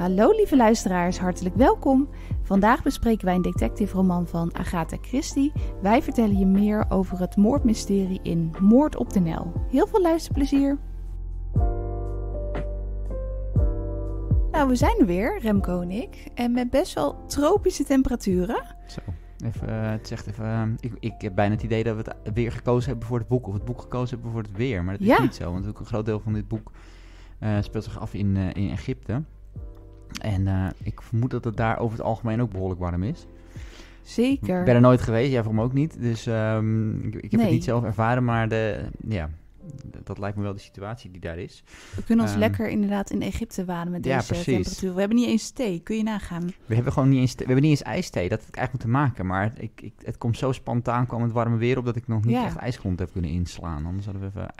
Hallo lieve luisteraars, hartelijk welkom. Vandaag bespreken wij een detective roman van Agatha Christie. Wij vertellen je meer over het moordmysterie in Moord op de Nijl. Heel veel luisterplezier. Nou, we zijn er weer, Remco en ik. En met best wel tropische temperaturen. Zo, even, eh, het zegt even... Eh, ik, ik heb bijna het idee dat we het weer gekozen hebben voor het boek. Of het boek gekozen hebben voor het weer. Maar dat is niet zo, want ook een groot deel van dit boek... Eh, speelt zich af in, in Egypte. En eh, ik vermoed dat het daar over het algemeen ook behoorlijk warm is. Zeker. Ik ben er nooit geweest, jij voor me ook niet. Dus ehm, ik, ik, heb het niet zelf ervaren, maar de, ja, dat lijkt me wel de situatie die daar is. We kunnen ons ehm, lekker inderdaad in Egypte waden met deze temperatuur. We hebben niet eens thee, kun je nagaan. We hebben gewoon niet eens, we hebben niet eens ijsthee, dat had ik eigenlijk moeten maken. Maar ik, ik, het komt zo spontaan, kwam het warme weer op, dat ik nog niet echt ijsgrond heb kunnen inslaan. Anders hadden we even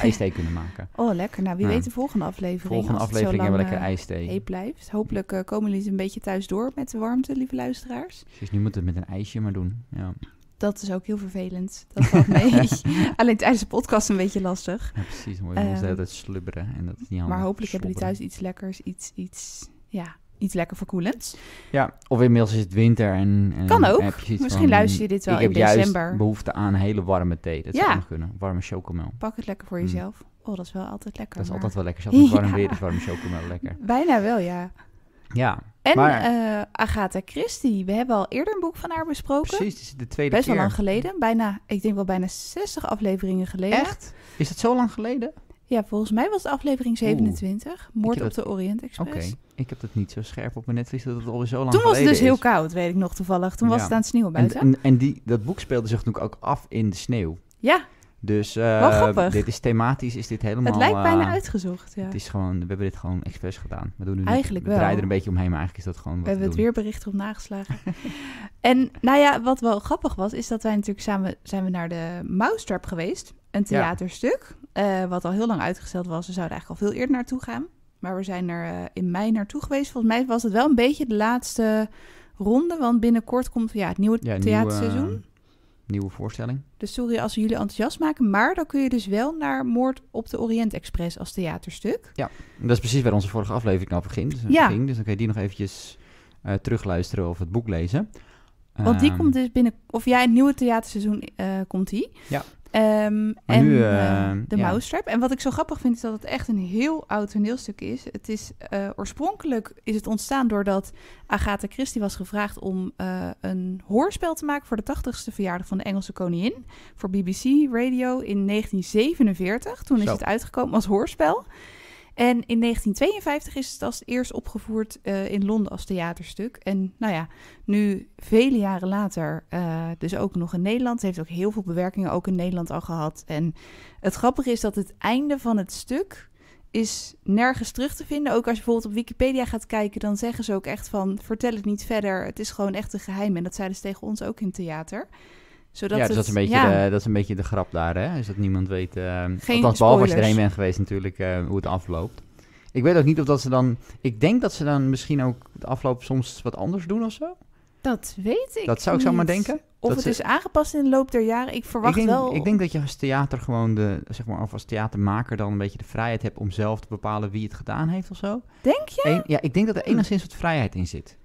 ijsthee kunnen maken. Oh, lekker. Nou, wie weet de volgende aflevering. Volgende aflevering hebben we lekker eh, ijsthee. Heet blijft. Hopelijk uh, komen jullie een beetje thuis door met de warmte, lieve luisteraars. Dus nu moeten we het met een ijsje maar doen, ja dat is ook heel vervelend. Dat valt mee. Alleen tijdens de podcast een beetje lastig. Ja, precies, dan moet je ehm, slubberen. En dat is niet maar hopelijk hebben jullie thuis iets lekkers, iets, iets, ja, iets lekker verkoelends. Ja, of inmiddels is het winter en... en kan ook. Misschien luister je dit wel ik in heb december. Juist behoefte aan hele warme thee. Dat ja. zou kunnen. Warme chocomel. Pak het lekker voor mm. jezelf. Oh, dat is wel altijd lekker. Dat is altijd wel lekker. Zal als weer is warme chocomel lekker. Bijna wel, ja. Ja, en maar, eh, Agatha Christie, we hebben al eerder een boek van haar besproken. Precies, de tweede Best keer. Best wel lang geleden, bijna, ik denk wel bijna 60 afleveringen geleden. Echt? Is dat zo lang geleden? Ja, volgens mij was het aflevering 27, Moord op de Orient Express. Oké, ik heb dat niet zo scherp op mijn netvlies dat het alweer zo lang Toen was het dus heel koud, weet ik nog toevallig. Toen was het aan het sneeuwen buiten. En, en, en, die, dat boek speelde zich natuurlijk ook af in de sneeuw. Ja, dus eh, dit is thematisch is dit helemaal... Het lijkt bijna eh, uitgezocht, ja. Het is gewoon, we hebben dit gewoon expres gedaan. We doen nu eigenlijk wel. we draaien er een beetje omheen, maar eigenlijk is dat gewoon wat We hebben we het weerbericht erop nageslagen. en nou ja, wat wel grappig was, is dat wij natuurlijk samen zijn we naar de Mousetrap geweest. Een theaterstuk, eh, wat al heel lang uitgesteld was. We zouden eigenlijk al veel eerder naartoe gaan. Maar we zijn er in mei naartoe geweest. Volgens mij was het wel een beetje de laatste ronde, want binnenkort komt ja, het nieuwe theaterseizoen nieuwe voorstelling. Dus sorry als we jullie enthousiast maken, maar dan kun je dus wel naar Moord op de Orient Express als theaterstuk. Ja, dat is precies waar onze vorige aflevering nou begint. Ja. Ging, dus dan kun je die nog eventjes uh, terugluisteren of het boek lezen. Want die ehm. komt dus binnen, of jij ja, het nieuwe theaterseizoen eh, komt die. Ja. Ehm, en eh, eh, de ja. Mousetrap. En wat ik zo grappig vind, is dat het echt een heel oud toneelstuk is. Het is eh, oorspronkelijk is het ontstaan doordat Agatha Christie was gevraagd om een hoorspel te maken voor de 80ste verjaardag van de Engelse koningin voor BBC Radio in 1947. Toen is het uitgekomen als hoorspel. En in 1952 is het als het eerst opgevoerd eh, in Londen als theaterstuk. En nou ja, nu vele jaren later, eh, dus ook nog in Nederland. Het heeft ook heel veel bewerkingen ook in Nederland al gehad. En het grappige is dat het einde van het stuk is nergens terug te vinden. Ook als je bijvoorbeeld op Wikipedia gaat kijken, dan zeggen ze ook echt van... vertel het niet verder, het is gewoon echt een geheim. En dat zeiden ze tegen ons ook in theater ja, dus dat, is een beetje de, dat is een beetje de grap daar, hè? Is dat niemand weet... Uh, Geen althans, behalve als je erheen bent geweest natuurlijk, eh, hoe het afloopt. Ik weet ook niet of dat ze dan... Ik denk dat ze dan misschien ook het afloop soms wat anders doen of zo. Dat weet ik Dat zou ik zo maar denken. Of het is aangepast in de loop der jaren. Ik verwacht wel... Ik denk dat je als theater gewoon de... Zeg maar, of als theatermaker dan een beetje de vrijheid hebt... om zelf te bepalen wie het gedaan heeft of zo. Denk je? ja, ik denk dat er enigszins wat vrijheid in zit.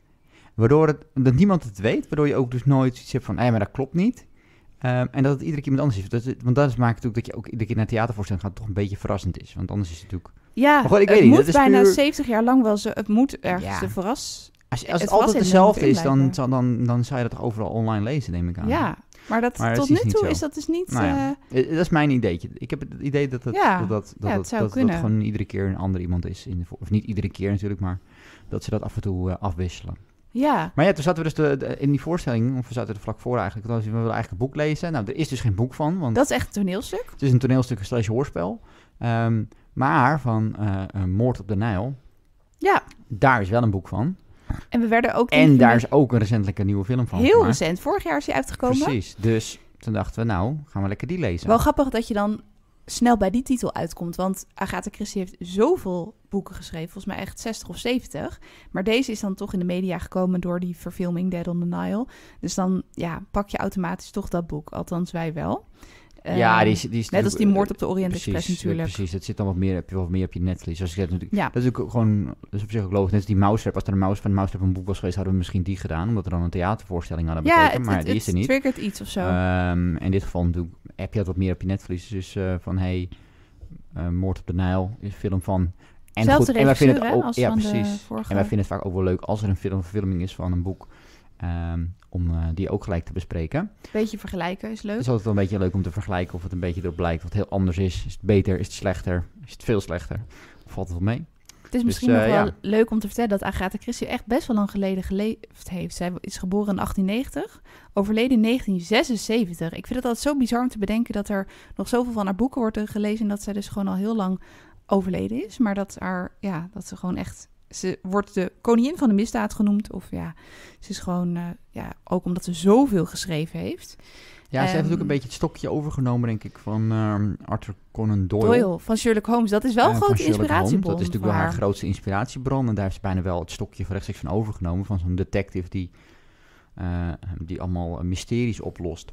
Waardoor het, dat niemand het weet, waardoor je ook dus nooit iets hebt van, hé, maar dat klopt niet. Ehm, en dat het iedere keer iemand anders is. Dat, want dat maakt natuurlijk dat je ook iedere keer naar theatervoorstelling gaat, toch een beetje verrassend is. Want anders is het natuurlijk. Ja, maar goed, ik het weet moet niet, dat bijna 70 jaar lang wel zo. Het moet ergens ja. de verras. Als, als het, altijd hetzelfde is, dan, dan, dan, dan zou je dat overal online lezen, neem ik aan. Ja, maar, dat, tot nu toe is dat dus niet. Nou eh, eh, eh, dat is mijn ideetje. Ik heb het idee dat het, dat, dat, dat, dat, dat, gewoon iedere keer een ander iemand is. In of niet iedere keer natuurlijk, maar dat ze dat af en toe afwisselen. Ja. Maar ja, toen zaten we dus de, in die voorstelling, of we zaten er vlak voor eigenlijk, we wilden eigenlijk een boek lezen. Nou, er is dus geen boek van. Want dat is echt een toneelstuk? Het is een toneelstuk slash hoorspel. Ehm, maar van eh, Moord op de Nijl. Ja. Daar is wel een boek van. En we werden ook... En daar is ook een recentelijke nieuwe film van Heel recent. Vorig jaar is die uitgekomen. Precies. Dus toen dachten we, nou, gaan we lekker die lezen. Wel grappig dat je dan snel bij die titel uitkomt. Want Agatha Christie heeft zoveel boeken geschreven, volgens mij echt 60 of 70. Maar deze is dan toch in de media gekomen door die verfilming Dead on the Nile. Dus dan ja, pak je automatisch toch dat boek, althans wij wel ja, die, is, ehm, die net als die moord op de Orient eh, Express natuurlijk. precies, dat zit dan wat meer, heb je wat meer op je Netflix. zoals ik dat, natuurlijk, ja. dat is natuurlijk gewoon, dus op zich ook logisch. Net als die Mousetrap, als er een Mousetrap, een een boek was geweest, hadden we misschien die gedaan, omdat we dan een theatervoorstelling hadden ja, maar die is er niet. Ja, het triggert iets of zo. Ehm, in dit geval natuurlijk heb je dat wat meer op je Netflix. Dus eh, van, hey, eh, Moord op de Nijl is een film van... En, Zelfs goed, en wij vinden het ook, ja, precies. En wij vinden het vaak ook wel leuk als er een film, verfilming is van een boek. Ehm, om eh, die ook gelijk te bespreken. Beetje vergelijken is leuk. Het is altijd wel een beetje leuk om te vergelijken of het een beetje erop blijkt wat heel anders is. Is het beter, is het slechter, is het veel slechter? valt het wel mee? Het is dus, misschien nog eh, wel leuk om te vertellen dat Agatha Christie echt best wel lang geleden geleefd heeft. Zij is geboren in 1890, overleden in 1976. Ik vind het altijd zo bizar om te bedenken dat er nog zoveel van haar boeken wordt gelezen en dat zij dus gewoon al heel lang overleden is. Maar dat, haar, ja, dat ze gewoon echt ze wordt de koningin van de misdaad genoemd. Of ja, ze is gewoon, eh, ja, ook omdat ze zoveel geschreven heeft. Ja, ze heeft natuurlijk ehm, een beetje het stokje overgenomen, denk ik, van ehm, Arthur Conan Doyle. Doyle. van Sherlock Holmes. Dat is wel eh, een grote inspiratiebron. dat is natuurlijk wel haar grootste inspiratiebron. En daar heeft ze bijna wel het stokje rechtstreeks van overgenomen. Van zo'n detective die, eh, die allemaal mysteries oplost.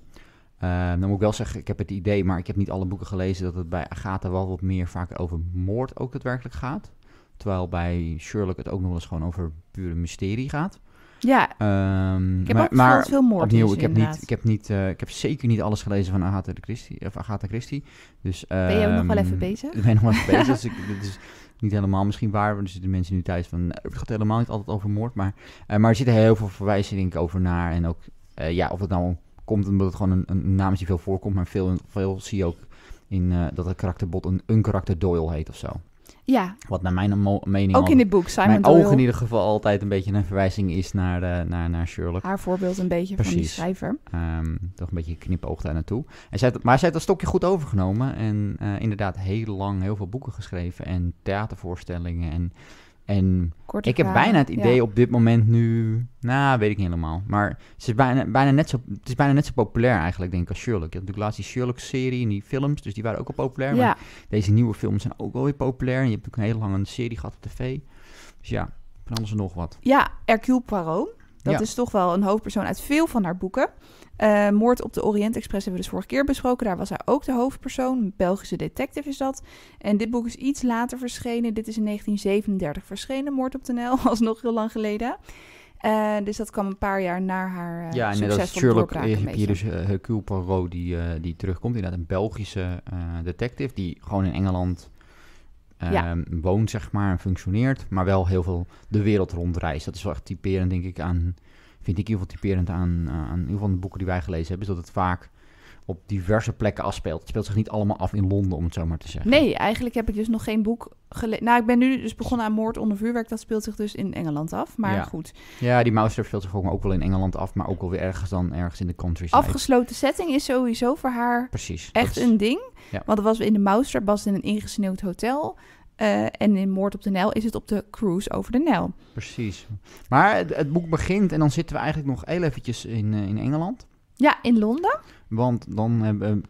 Ehm, dan moet ik wel zeggen, ik heb het idee, maar ik heb niet alle boeken gelezen, dat het bij Agatha wel wat meer vaak over moord ook daadwerkelijk gaat. Terwijl bij Sherlock het ook nog eens gewoon over pure mysterie gaat. Ja, ehm, ik heb maar, ook maar, veel moord opnieuw, ik heb niet, ik heb niet, eh, ik heb zeker niet alles gelezen van Agatha Christie, of Agatha Christie. Dus ben je ook nog wel even ehm, bezig? Ik Ben nog wel even bezig? dus ik, is niet helemaal misschien waar, want er zitten mensen nu thuis van, eh, het gaat helemaal niet altijd over moord, maar, uh, maar er zitten heel veel verwijzingen over naar en ook, ja, of het nou komt omdat het gewoon een, een, naam is die veel voorkomt, maar veel, veel zie je ook in dat het karakterbot een, een karakter Doyle heet of zo. Ja. Wat naar mijn mening... Ook in dit boek, zijn Mijn ogen in ieder geval altijd een beetje een verwijzing is naar, de, eh, naar, naar Sherlock. Haar voorbeeld een beetje Precies. van die schrijver. Ehm, toch een beetje knipoog daar naartoe. En zij, maar zij heeft dat stokje goed overgenomen. En eh, inderdaad heel lang heel veel boeken geschreven. En theatervoorstellingen en en ik heb bijna het idee op dit moment nu, nou weet ik niet helemaal, maar het is bijna, bijna net zo, het is bijna net zo populair eigenlijk denk ik als Sherlock. Je hebt natuurlijk laatst die Sherlock-serie en die films, dus die waren ook al populair. Maar deze nieuwe films zijn ook alweer weer populair. En je hebt ook een hele lange serie gehad op tv. Dus ja, van alles en nog wat. Ja, RQ Poirot. Dat is toch wel een hoofdpersoon uit veel van haar boeken. Eh, Moord op de Orient Express hebben we dus vorige keer besproken. Daar was hij ook de hoofdpersoon. Een Belgische detective is dat. En dit boek is iets later verschenen. Dit is in 1937 verschenen, Moord op de Nijl. Alsnog heel lang geleden. Eh, dus dat kwam een paar jaar na haar uh, Ja, en dat Sherlock dus uh, Hercule Poirot die, die terugkomt. Inderdaad, een Belgische detective die gewoon in Engeland Ehm, woont, zeg maar, en functioneert. Maar wel heel veel de wereld rondreist. Dat is wel echt typerend, denk ik, aan... Vind ik in ieder geval typerend aan, aan in ieder van de boeken die wij gelezen hebben. Is dat het vaak op diverse plekken afspeelt. Het speelt zich niet allemaal af in Londen, om het zo maar te zeggen. Nee, eigenlijk heb ik dus nog geen boek gelezen. Nou, ik ben nu dus begonnen aan Moord onder vuurwerk. Dat speelt zich dus in Engeland af, maar ja. goed. Ja, die Mouser speelt zich ook, wel in Engeland af, maar ook wel weer ergens dan ergens in de countryside. Afgesloten setting is sowieso voor haar Precies, echt een ding. Ja. Want dat was in de Mouser, was in een ingesneeuwd hotel. Eh, en in Moord op de Nijl is het op de cruise over de Nijl. Precies. Maar het, boek begint en dan zitten we eigenlijk nog heel eventjes in, eh, in Engeland. Ja, in Londen. Want dan hebben,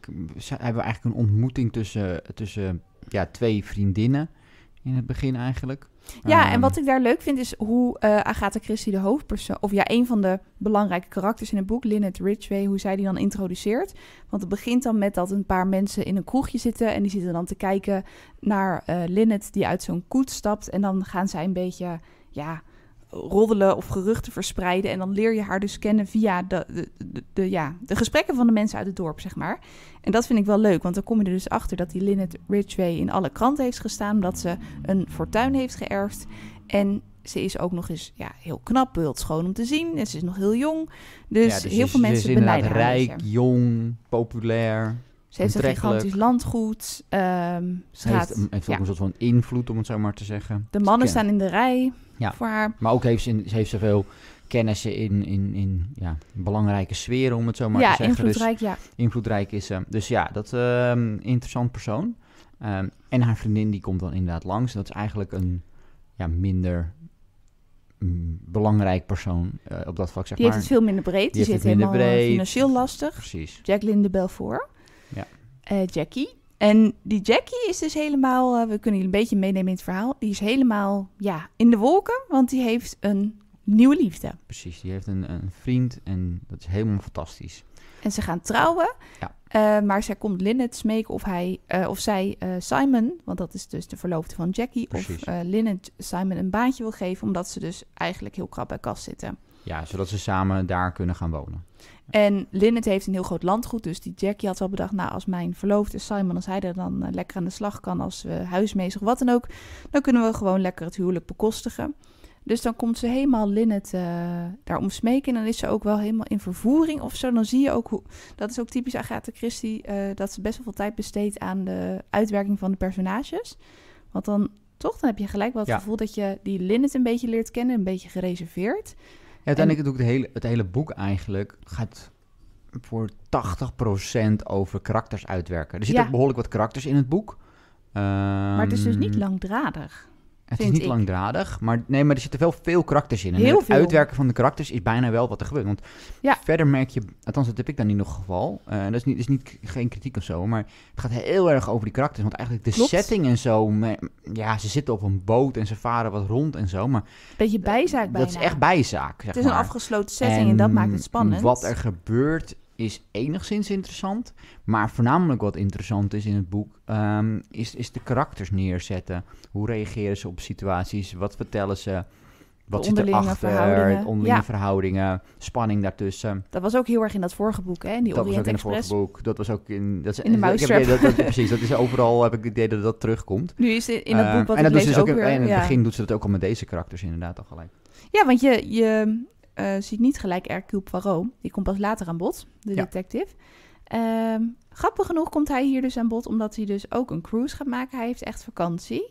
hebben we eigenlijk een ontmoeting tussen, tussen ja, twee vriendinnen in het begin eigenlijk. Ja, en ehm, wat ik daar leuk vind is hoe eh, Agatha Christie de hoofdpersoon... of ja, een van de belangrijke karakters in het boek, Lynette Ridgway... hoe zij die dan introduceert. Want het begint dan met dat een paar mensen in een kroegje zitten... en die zitten dan te kijken naar uh, Lynette die uit zo'n koets stapt. En dan gaan zij een beetje, ja roddelen of geruchten verspreiden. En dan leer je haar dus kennen via de, de, ja, de gesprekken van de mensen uit het dorp, zeg maar. En dat vind ik wel leuk, want dan kom je er dus achter dat die Lynette Ridgway in alle kranten heeft gestaan. Dat ze een fortuin heeft geërfd. En ze is ook nog eens ja, heel knap, schoon om te zien. En ze is nog heel jong. Dus, dus heel veel mensen dus benijden Rijk, jong, populair. Ze heeft een gigantisch landgoed. Um, ze heeft, heeft ook een soort van invloed, om het zo maar te zeggen. De mannen staan in de rij voor haar. Maar ook heeft ze, in, ze heeft zoveel kennissen in, in, in ja, belangrijke sferen, om het zo maar te zeggen. Dus invloedrijk, dus, ja, invloedrijk is ze. Dus ja, dat um, interessant persoon. Ehm, en haar vriendin die komt dan inderdaad langs. Dat is eigenlijk een ja, minder mm, belangrijk persoon eh, op dat vlak, zeg die maar. heeft het veel minder breed. Die, zit helemaal eh, breed. financieel lastig. Precies. Jacqueline de Belfort. Ja. Eh, Jackie. En die Jackie is dus helemaal, eh, we kunnen jullie een beetje meenemen in het verhaal. Die is helemaal ja, in de wolken, want die heeft een nieuwe liefde. Precies, die heeft een, een vriend en dat is helemaal fantastisch. En ze gaan trouwen, ja. Eh, maar zij komt Linnet smeken of, hij, of zij Simon, want dat is dus de verloofde van Jackie, Precies. of Linnet Simon een baantje wil geven, omdat ze dus eigenlijk heel krap bij kast zitten. Ja, zodat ze samen daar kunnen gaan wonen. En Linnet heeft een heel groot landgoed. Dus die Jackie had wel bedacht, nou als mijn verloofde Simon, als hij er dan eh, lekker aan de slag kan als uh, huismeester of wat dan ook, dan kunnen we gewoon lekker het huwelijk bekostigen. Dus dan komt ze helemaal Linnet uh, eh, om smeken. En dan is ze ook wel helemaal in vervoering of zo. Dan zie je ook hoe. Dat is ook typisch Agatha Christie. Eh, dat ze best wel veel tijd besteedt aan de uitwerking van de personages. Want dan toch, dan heb je gelijk wel het gevoel dat je die Linnet een beetje leert kennen. Een beetje gereserveerd uiteindelijk en... doe ik het hele, het hele boek eigenlijk gaat voor 80% over karakters uitwerken. Er zitten behoorlijk wat karakters in het boek. maar het is dus niet ehm, langdradig. Het is niet langdradig, maar, nee, maar er zitten wel veel karakters in. En Heel het veel. uitwerken van de karakters is bijna wel wat er gebeurt. Want verder merk je, althans dat heb ik dan in nog geval, uh, dat is, niet, is niet, geen kritiek of zo, maar het gaat heel erg over die karakters. Want eigenlijk de setting en zo, ja, ze zitten op een boot en ze varen wat rond en zo, maar... Beetje eh, bijzaak bijna. Dat is echt bijzaak, zeg Het is een afgesloten setting en, en, dat maakt het spannend. wat er gebeurt is enigszins interessant. Maar voornamelijk wat interessant is in het boek, ehm, is, is de karakters neerzetten. Hoe reageren ze op situaties? Wat vertellen ze? Wat zit erachter? achter? Onderlinge verhoudingen, spanning daartussen. Dat was ook heel erg in dat vorige boek, hè? In die dat was ook in het vorige boek. Dat was ook in... Dat is, de precies, dat is overal heb ik het idee dat dat terugkomt. Nu is het in dat boek ehm, wat en dat ik dus ook, in het begin doet ze dat ook al met deze karakters inderdaad al gelijk. Ja, want je, je eh, ziet niet gelijk Hercule Poirot. Die komt pas later aan bod, de detective. Um, grappig genoeg komt hij hier dus aan bod, omdat hij dus ook een cruise gaat maken. Hij heeft echt vakantie.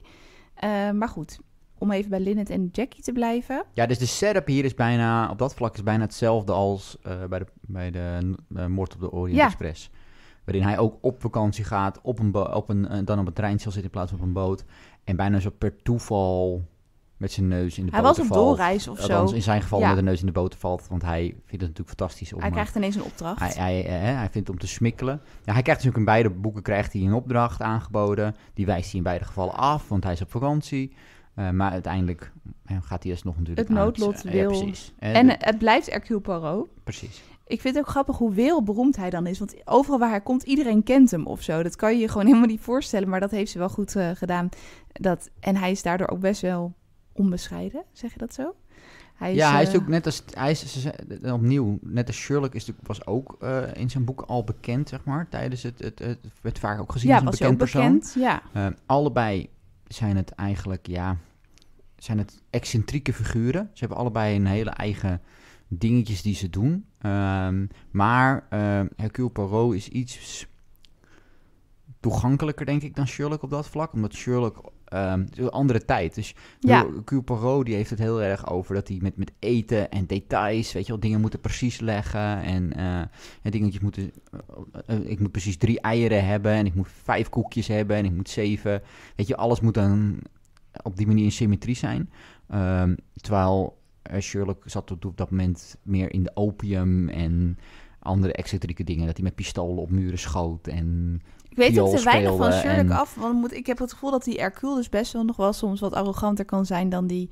Ehm, maar goed, om even bij Linnet en Jackie te blijven. Ja, dus de setup hier is bijna, op dat vlak is bijna hetzelfde als eh, bij de, bij de eh, moord op de Orient Express. Waarin hij ook op vakantie gaat, op een op een, dan op een treintje zit in plaats van op een boot. En bijna zo per toeval met zijn neus in de hij boter Hij was op doorreis of zo. in zijn geval met de neus in de boter valt, want hij vindt het natuurlijk fantastisch om... Hij eh, krijgt ineens een opdracht. Hij, hij, hij, eh, hij vindt om te smikkelen. Ja, hij krijgt natuurlijk dus in beide boeken krijgt hij een opdracht aangeboden. Die wijst hij in beide gevallen af, want hij is op vakantie. Eh, maar uiteindelijk gaat hij dus nog natuurlijk Het noodlot wil. en, het blijft Hercule Poirot. Precies. Ik vind het ook grappig hoe wereldberoemd hij dan is. Want overal waar hij komt, iedereen kent hem of zo. Dat kan je je gewoon helemaal niet voorstellen. Maar dat heeft ze wel goed gedaan. Dat, en hij is daardoor ook best wel onbescheiden, zeg je dat zo? Hij is, ja, hij is eh, ook net als hij is, eh, opnieuw, net als Sherlock is, was ook eh, in zijn boek al bekend, zeg maar. Tijdens het, het, het werd vaak ook gezien ja, als een bekend persoon. Bekend, ja. allebei zijn het eigenlijk, ja, zijn het excentrieke figuren. Ze hebben allebei een hele eigen dingetjes die ze doen. Ehm, maar Hercule Poirot is iets toegankelijker, denk ik, dan Sherlock op dat vlak. Omdat Sherlock Ehm, andere tijd. Dus ja. Cupero die heeft het heel erg over dat hij met, met eten en details, weet je wel, dingen moeten precies leggen. En uh, dingetjes moeten, eh, eh, ik moet precies drie eieren hebben en ik moet vijf koekjes hebben en ik moet zeven. Weet je, alles moet dan op die manier in symmetrie zijn. Ehm, terwijl Sherlock zat op dat moment meer in de opium en andere excentrieke dingen. Dat hij met pistolen op muren schoot en ik weet ook te weinig van Sherlock af, want moet, ik heb het gevoel dat die dus best wel nog wel soms wat arroganter kan zijn dan die,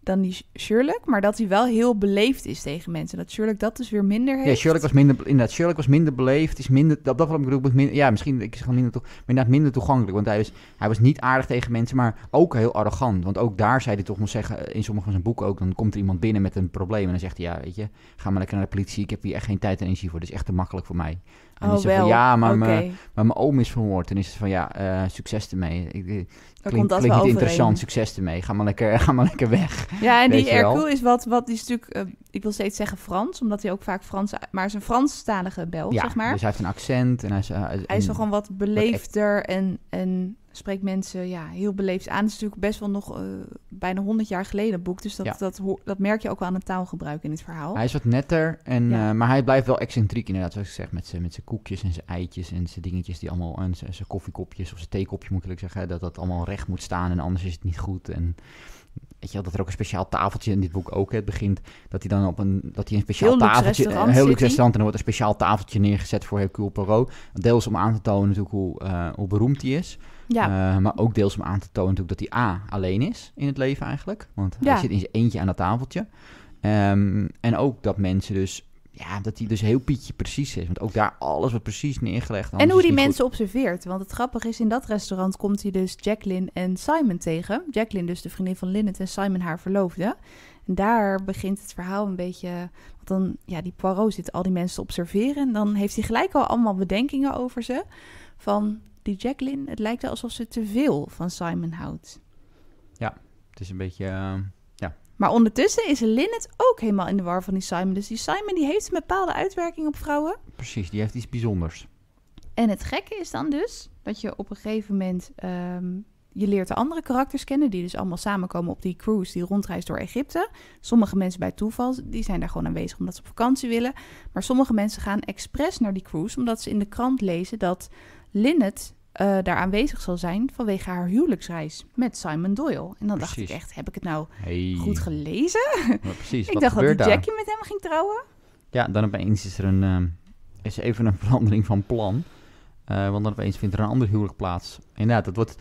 dan die Sherlock, maar dat hij wel heel beleefd is tegen mensen. Dat Sherlock dat dus weer minder heeft. Ja, Sherlock was minder, inderdaad, Sherlock was minder beleefd, is minder, op dat wat ik bedoel, minder, ja, misschien ik zeg minder, maar inderdaad minder toegankelijk, want hij was, hij was niet aardig tegen mensen, maar ook heel arrogant, want ook daar zei hij toch, moet zeggen, in sommige van zijn boeken ook, dan komt er iemand binnen met een probleem en dan zegt hij, ja, weet je, ga maar lekker naar de politie, ik heb hier echt geen tijd en energie voor, Dat is echt te makkelijk voor mij. En oh, wel. van ja, maar, mijn oom is vermoord. En is ze van ja, eh, succes ermee. Ik, klink, klinkt niet interessant, succes ermee. Ga maar lekker, ga maar lekker weg. Ja, en die Hercule is wat, wat die is natuurlijk, eh, ik wil steeds zeggen Frans, omdat hij ook vaak Frans, maar is een Franstalige Belg, zeg maar. dus hij heeft een accent. En hij is, eh, hij is wel gewoon wat beleefder en, en spreekt mensen ja, heel beleefd aan. Het is natuurlijk best wel nog eh, bijna 100 jaar geleden boek. Dus dat, dat, dat, merk je ook wel aan het taalgebruik in het verhaal. Hij is wat netter, en, eh, maar hij blijft wel excentriek inderdaad. Zoals ik zeg, met zijn koekjes en zijn eitjes en zijn dingetjes die allemaal... En zijn koffiekopjes of zijn theekopje moet ik zeggen. Dat dat allemaal recht moet staan en anders is het niet goed. En Weet je dat er ook een speciaal tafeltje in dit boek ook. Het begint dat hij dan op een, dat hij een speciaal tafeltje. een heel luxe restaurant. En er wordt een speciaal tafeltje neergezet voor Hercule Perot. Deels om aan te tonen natuurlijk hoe, eh, hoe beroemd hij is. Ja. Eh, maar ook deels om aan te tonen natuurlijk dat hij A. alleen is in het leven eigenlijk. Want hij zit in zijn eentje aan dat tafeltje. Ehm, en ook dat mensen dus ja, dat hij dus heel pietje precies is. Want ook daar alles wat precies neergelegd. En hoe die mensen observeert. Want het grappige is, in dat restaurant komt hij dus Jacqueline en Simon tegen. Jacqueline dus de vriendin van Linnet en Simon haar verloofde. En daar begint het verhaal een beetje... Want dan, ja, die Poirot zit al die mensen te observeren. En dan heeft hij gelijk al allemaal bedenkingen over ze. Van die Jacqueline, het lijkt alsof ze te veel van Simon houdt. Ja, het is een beetje... Ehm, maar ondertussen is Linnet ook helemaal in de war van die Simon. Dus die Simon die heeft een bepaalde uitwerking op vrouwen. Precies, die heeft iets bijzonders. En het gekke is dan dus dat je op een gegeven moment... Ehm, je leert de andere karakters kennen, die dus allemaal samenkomen op die cruise, die rondreist door Egypte. Sommige mensen bij toeval, die zijn daar gewoon aanwezig omdat ze op vakantie willen. Maar sommige mensen gaan expres naar die cruise, omdat ze in de krant lezen dat Linnet uh, daar aanwezig zal zijn vanwege haar huwelijksreis met Simon Doyle. En dan dacht ik echt, heb ik het nou goed gelezen? precies, ik dacht dat Jackie met hem ging trouwen. Ja, dan opeens is er een, ehm, is even een verandering van plan. Eh, want dan opeens vindt er een ander huwelijk plaats. Inderdaad, dat wordt...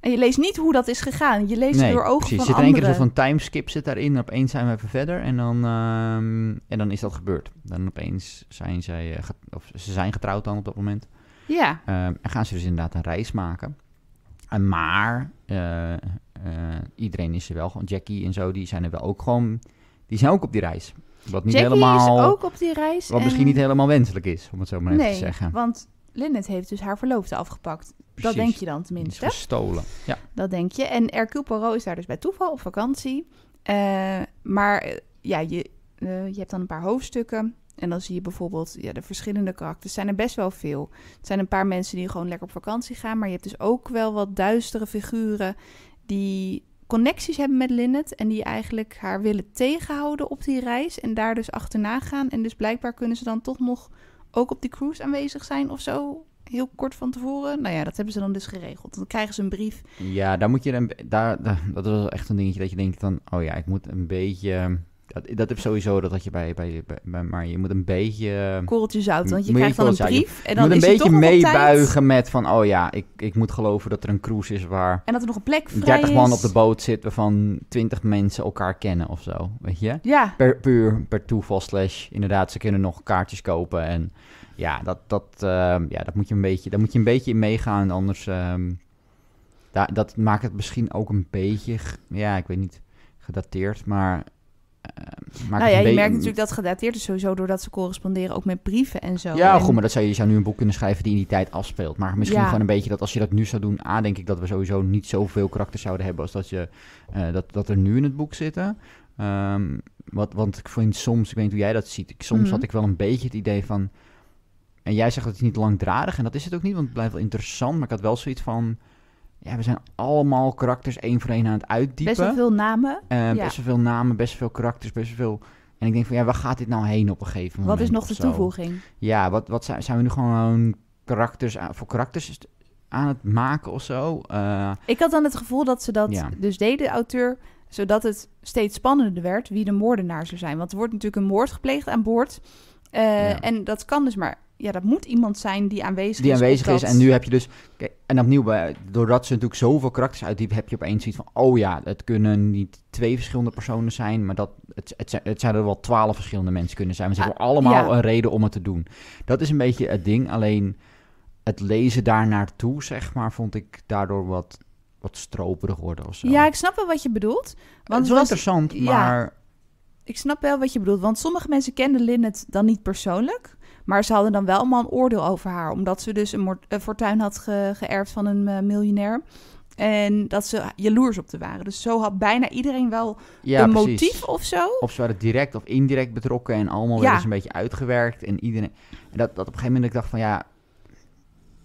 En je leest niet hoe dat is gegaan. Je leest door ogen precies. van zit een keer een soort van timeskip zit daarin. opeens zijn we even verder en dan, ehm, en dan is dat gebeurd. Dan opeens zijn zij, eh, of ze zijn getrouwd dan op dat moment. Ja. Ehm, en gaan ze dus inderdaad een reis maken. En maar eh, eh, iedereen is er wel gewoon. Jackie en zo, die zijn er wel ook gewoon. Die zijn ook op die reis. Wat niet Jackie helemaal. Is ook op die reis. Wat misschien niet helemaal wenselijk is, om het zo maar even te zeggen. Want Linnet heeft dus haar verloofde afgepakt. Precies. Dat denk je dan tenminste. is gestolen. Ja. Dat denk je. En Hercule Poirot is daar dus bij toeval op vakantie. Eh, maar ja, je, je hebt dan een paar hoofdstukken. En dan zie je bijvoorbeeld ja, de verschillende karakters. zijn er best wel veel. Het zijn een paar mensen die gewoon lekker op vakantie gaan. Maar je hebt dus ook wel wat duistere figuren die connecties hebben met Linnet. En die eigenlijk haar willen tegenhouden op die reis. En daar dus achterna gaan. En dus blijkbaar kunnen ze dan toch nog ook op die cruise aanwezig zijn of zo. Heel kort van tevoren. Nou ja, dat hebben ze dan dus geregeld. Dan krijgen ze een brief. Ja, daar moet je dan. Daar, dat is echt een dingetje dat je denkt dan. Oh ja, ik moet een beetje dat, dat heb sowieso dat, dat je bij, bij, bij, Maar je moet een beetje... Ehm, korreltjes zout, want je krijgt dan een brief. En dan je moet een beetje meebuigen met van... Oh ja, ik, ik moet geloven dat er een cruise is waar... En dat er nog een plek vrij 30 man op de boot zit waarvan 20 mensen elkaar kennen of zo. Weet je? Ja. Per, puur per toeval slash... Inderdaad, ze kunnen nog kaartjes kopen en... Ja, dat, dat, ehm, ja, dat moet, je een beetje, daar moet je een beetje in meegaan. Anders... Ehm, dat maakt het misschien ook een beetje... Ja, ik weet niet. Gedateerd, maar eh, nou ja, je merkt natuurlijk dat gedateerd is sowieso doordat ze corresponderen ook met brieven en zo. Ja, goed, maar dat zou je, zou nu een boek kunnen schrijven die in die tijd afspeelt. Maar misschien gewoon een beetje dat als je dat nu zou doen, A, denk ik dat we sowieso niet zoveel karakter zouden hebben als dat, je, eh, dat, dat er nu in het boek zitten. Ehm, wat, want ik vind soms, ik weet niet hoe jij dat ziet, ik, soms mhm. had ik wel een beetje het idee van. En jij zegt dat het niet langdradig en dat is het ook niet, want het blijft wel interessant, maar ik had wel zoiets van ja, we zijn allemaal karakters één voor één aan het uitdiepen. Best wel veel namen. Ehm, best veel namen, best veel karakters, best veel... En ik denk van, ja, waar gaat dit nou heen op een gegeven moment? Wat is nog de toevoeging? Ja, wat, wat zijn, zijn we nu gewoon karakters, voor karakters aan het maken of zo? Eh, ik had dan het gevoel dat ze dat dus deden, de auteur, zodat het steeds spannender werd wie de moordenaar zou zijn. Want er wordt natuurlijk een moord gepleegd aan boord. Eh, en dat kan dus maar ja, dat moet iemand zijn die aanwezig is. Die aanwezig is. En nu heb je dus. En opnieuw, eh, doordat ze natuurlijk zoveel karakters uitdiepen, heb je opeens ziet van: oh ja, het kunnen niet twee verschillende personen zijn, maar dat, het, het, het zijn er wel twaalf verschillende mensen kunnen zijn. Maar ze hebben ah, allemaal een reden om het te doen. Dat is een beetje het ding. Alleen het lezen daar naartoe, zeg maar, vond ik daardoor wat, wat stroperig worden. Of Ja, ik snap wel wat je bedoelt. Want het is wel interessant, maar. ik snap wel wat je bedoelt. Want sommige mensen kenden Linnet dan niet persoonlijk. Maar ze hadden dan wel allemaal een oordeel over haar. Omdat ze dus een, fortuin had geërfd van een eh, miljonair. En dat ze jaloers op te waren. Dus zo had bijna iedereen wel een motief of zo. Of ze waren direct of indirect betrokken. En allemaal ja. een beetje uitgewerkt. En iedereen. En dat, dat op een gegeven moment ik dacht van ja.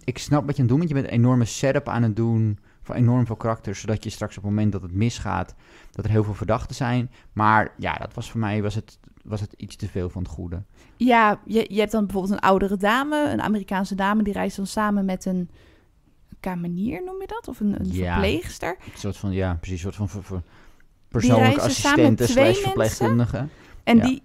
Ik snap wat je aan het doen bent. Je bent een enorme setup aan het doen van enorm veel karakter. Zodat je straks op het moment dat het misgaat, dat er heel veel verdachten zijn. Maar ja, dat was voor mij was het was het iets te veel van het goede. Ja, je, je hebt dan bijvoorbeeld een oudere dame, een Amerikaanse dame, die reist dan samen met een kamenier, noem je dat? Of een, een verpleegster. Een soort van, ja, precies, een soort van persoonlijke assistenten slash verpleegkundige. En die,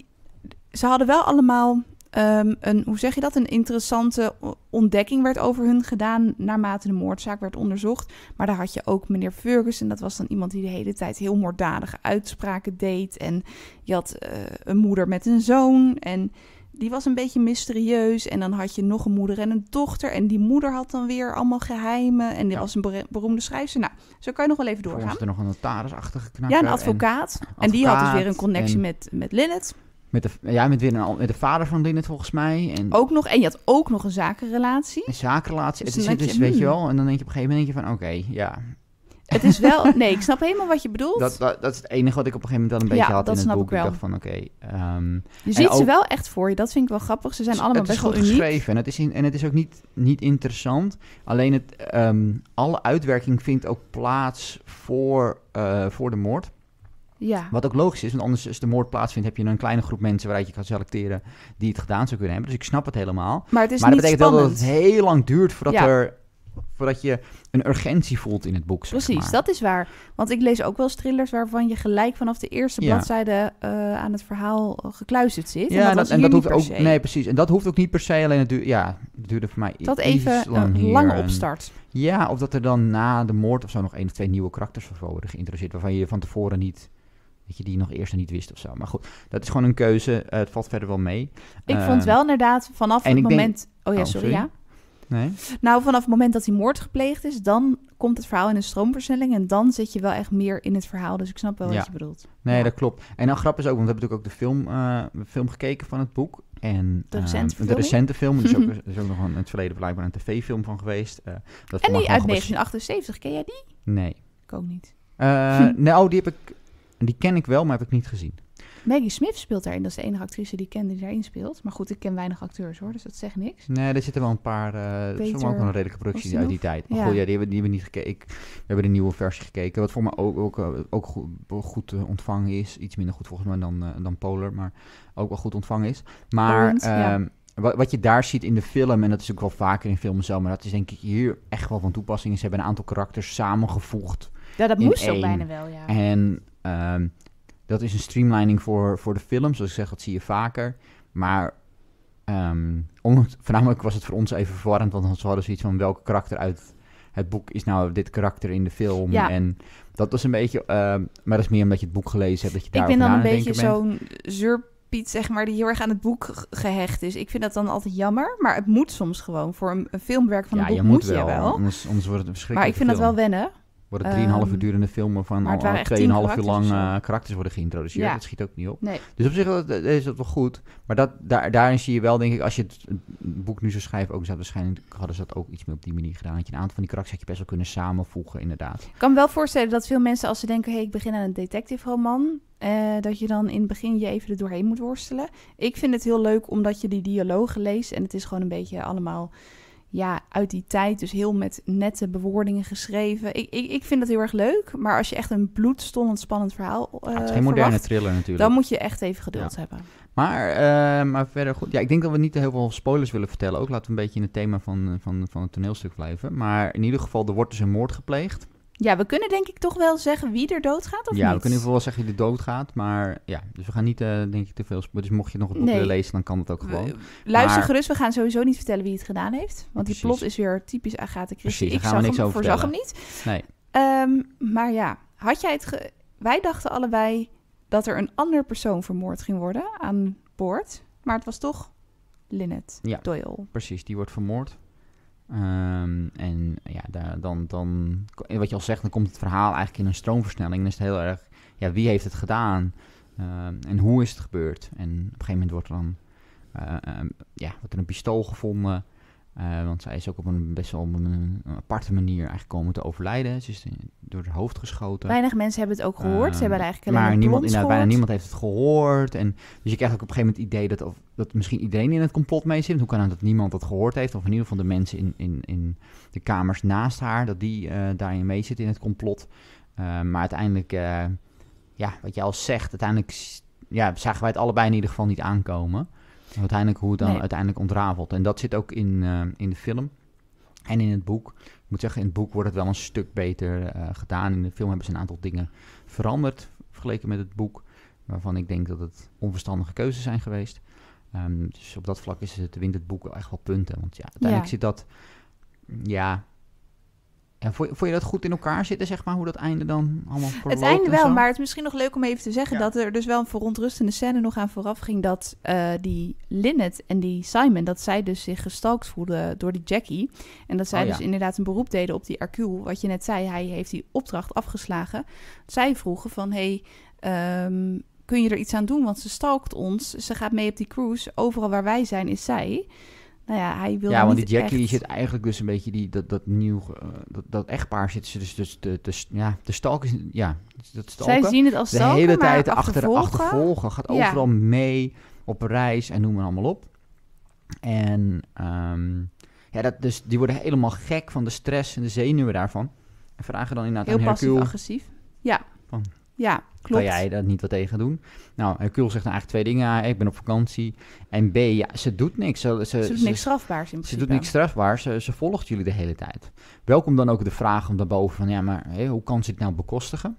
ze hadden wel allemaal Ehm, een, hoe zeg je dat, een interessante ontdekking werd over hun gedaan naarmate de moordzaak werd onderzocht. Maar daar had je ook meneer en dat was dan iemand die de hele tijd heel moorddadige uitspraken deed. En je had eh, een moeder met een zoon en die was een beetje mysterieus. En dan had je nog een moeder en een dochter. En die moeder had dan weer allemaal geheimen. En die was een beroemde schrijfster. Nou, zo kan je nog wel even doorgaan. Was er nog een notaris achter Ja, een advocaat. En, die had dus weer een connectie met, met Lilith. Met de, ja, met weer met de vader van Linnet volgens mij. En ook nog, en je had ook nog een zakenrelatie. Een zakenrelatie. Dus het is, weet je hmm. wel, en dan denk je op een gegeven moment denk je van, oké, ja. Het is wel, nee, ik snap helemaal wat je bedoelt. Dat, dat, dat, is het enige wat ik op een gegeven moment wel een beetje had in het boek. Ik, wel. ik dacht van, oké. Ehm, je ziet ze wel echt voor je, dat vind ik wel grappig. Ze zijn allemaal best Het is goed geschreven en het is, in, en het is ook niet, niet interessant. Alleen het, ehm, alle uitwerking vindt ook plaats voor, eh, voor de moord. Ja. Wat ook logisch is, want anders als de moord plaatsvindt, heb je een kleine groep mensen waaruit je kan selecteren die het gedaan zou kunnen hebben. Dus ik snap het helemaal. Maar, het is maar dat betekent wel dat het heel lang duurt voordat, er, voordat je een urgentie voelt in het boek. Precies, dat is waar. Want ik lees ook wel thrillers waarvan je gelijk vanaf de eerste bladzijde eh, aan het verhaal eh, gekluisterd zit. Ja, en dat, hoeft ook. Nee, precies. En dat hoeft ook niet per se. Alleen het ja, het duurde voor mij. Dat even lang een lange opstart. ja, of dat er dan na de moord of zo nog één of twee nieuwe karakters worden geïntroduceerd. waarvan je van tevoren niet Weet je, die nog eerst niet wist of zo. Maar goed, dat is gewoon een keuze. Eh, het valt verder wel mee. Ik vond ehm, wel inderdaad vanaf het moment... Oh ja, oh, sorry. Ja. Nee? Nou, vanaf het moment dat die moord gepleegd is, dan komt het verhaal in een stroomversnelling. En dan zit je wel echt meer in het verhaal. Dus ik snap wel wat je bedoelt. Nee, dat klopt. En dan grap is ook, want we hebben natuurlijk ook de film, eh, film gekeken van het boek. En, de ehm, recente, de recente film. Er is, ook, nog een, in het verleden blijkbaar een tv-film van geweest. Eh, dat en die uit 1978, ken jij die? Nee. Ik ook niet. nee, oh, die heb ik en die ken ik wel, maar heb ik niet gezien. Maggie Smith speelt daarin. Dat is de enige actrice die ik ken die daarin speelt. Maar goed, ik ken weinig acteurs hoor, dus dat zegt niks. Nee, er zitten wel een paar. Uh, Peter, ook wel een redelijke productie uit die tijd. Maar ja. ja, die hebben, die hebben niet gekeken. we hebben de nieuwe versie gekeken. Wat voor me ook, ook, eh, ook goed, goed eh, ontvangen is. Iets minder goed volgens mij dan, dan Polar, maar ook wel goed ontvangen is. Maar. Ehm, wat, wat je daar ziet in de film, en dat is ook wel vaker in films zo, maar dat is denk ik hier echt wel van toepassing. ze hebben een aantal karakters samengevoegd. Ja, dat moest ook bijna wel, ja. En Ehm, dat is een streamlining voor, voor de film. Zoals ik zeg, dat zie je vaker. Maar ehm, voornamelijk was het voor ons even verwarrend. Want we hadden zoiets van welke karakter uit het boek is nou dit karakter in de film. En dat was een beetje... Ehm, maar dat is meer omdat je het boek gelezen hebt. Dat je ik ben dan een beetje zo'n zeurpiet, zeg maar, die heel erg aan het boek gehecht is. Ik vind dat dan altijd jammer. Maar het moet soms gewoon. Voor een, filmwerk van een boek je moet, wel, je Anders, wordt het Maar ik vind dat wel wennen. Worden drieënhalf um, uur ehm, durende filmen van al, al tweeënhalf uur lang eh, karakters worden geïntroduceerd. Ja. Dat schiet ook niet op. Dus op zich is dat wel goed. Maar dat, daar, daarin zie je wel, denk ik, als je het, boek nu zou schrijven, ook zou waarschijnlijk hadden ze dat ook iets meer op die manier gedaan. Dat je een aantal van die karakters had je best wel kunnen samenvoegen, inderdaad. Ik kan me wel voorstellen dat veel mensen als ze denken, hé, hey, ik begin aan een detective roman. Eh, dat je dan in het begin je even er doorheen moet worstelen. Ik vind het heel leuk omdat je die dialogen leest en het is gewoon een beetje allemaal ja, uit die tijd, dus heel met nette bewoordingen geschreven. Ik, ik, ik vind dat heel erg leuk, maar als je echt een bloedstollend spannend verhaal. Uh, het is geen moderne thriller natuurlijk. Dan moet je echt even geduld hebben. Maar, eh, maar verder goed. Ja, ik denk dat we niet heel veel spoilers willen vertellen. Ook laten we een beetje in het thema van, van, van het toneelstuk blijven. Maar in ieder geval, er wordt dus een moord gepleegd. Ja, we kunnen denk ik toch wel zeggen wie er doodgaat of ja, niet? Ja, we kunnen in ieder geval wel zeggen wie er doodgaat. Maar ja, dus we gaan niet eh, denk ik te veel... Dus mocht je nog het boek willen lezen, dan kan dat ook gewoon. luister gerust, we gaan sowieso niet vertellen wie het gedaan heeft. Want die plot is weer typisch Agatha Christie. ik zag hem, over voorzag hem niet. Nee. Ehm, maar ja, had jij het... Ge... Wij dachten allebei dat er een ander persoon vermoord ging worden aan boord. Maar het was toch Linnet ja, Doyle. Precies, die wordt vermoord. Ehm, en ja, daar, dan, dan, wat je al zegt, dan komt het verhaal eigenlijk in een stroomversnelling. Dan is het heel erg, ja, wie heeft het gedaan? Ehm, en hoe is het gebeurd? En op een gegeven moment wordt er dan, eh, ehm, ja, wordt er een pistool gevonden. Eh, want zij is ook op een best wel een, een aparte manier eigenlijk komen te overlijden. Ze is door het hoofd geschoten. Weinig mensen hebben het ook gehoord. ze hebben ehm, eigenlijk alleen maar niemand, bijna niemand heeft het gehoord. En dus je krijgt ook op een gegeven moment het idee dat, dat misschien iedereen in het complot mee zit. Hoe kan het dat niemand dat gehoord heeft? Of in ieder geval de mensen in, in, in de kamers naast haar, dat die eh, daarin mee zitten in het complot. Ehm, maar uiteindelijk, eh, ja, wat jij al zegt, uiteindelijk ja, zagen wij het allebei in ieder geval niet aankomen. Uiteindelijk hoe het dan uiteindelijk ontrafelt. En dat zit ook in, eh, in de film en in het boek. Ik moet zeggen, in het boek wordt het wel een stuk beter eh, gedaan. In de film hebben ze een aantal dingen veranderd vergeleken met het boek. Waarvan ik denk dat het onverstandige keuzes zijn geweest. Ehm, dus op dat vlak is het, wint het boek echt wel punten. Want ja, uiteindelijk zit dat... Ja, en vond je, je, dat goed in elkaar zitten, zeg maar, hoe dat einde dan allemaal verloopt? Het einde wel, maar het is misschien nog leuk om even te zeggen dat er dus wel een verontrustende scène nog aan vooraf ging. Dat eh, die Linnet en die Simon, dat zij dus zich gestalkt voelden door die Jackie. En dat zij oh dus inderdaad een beroep deden op die RQ, Wat je net zei, hij heeft die opdracht afgeslagen. Zij vroegen van, hey, ehm, kun je er iets aan doen? Want ze stalkt ons, ze gaat mee op die cruise. Overal waar wij zijn is zij nou ja, hij wil Ja, want die Jackie zit eigenlijk dus een beetje die, dat, dat nieuw, eh, dat, dat echtpaar zit dus, dus de, de, ja, de is ja, dat Zij zien het als stalken, De hele tijd achter, achtervolgen, gaat overal mee op reis en noem maar allemaal op. En ehm, ja, dat, dus die worden helemaal gek van de stress en de zenuwen daarvan. En vragen dan inderdaad Heel aan Hercule. Heel passief-agressief, ja. Van, ja, klopt. Kan jij dat niet wat tegen doen? Nou, eh, Kul zegt nou eigenlijk twee dingen. A, ik ben op vakantie. En B, ja, ze doet niks. Ze, ze, ze doet niks strafbaars in principe. Ze doet niks strafbaars. Ze, volgt jullie de hele tijd. Welkom dan ook de vraag om daarboven van... Ja, maar hé, hoe kan ze dit nou bekostigen?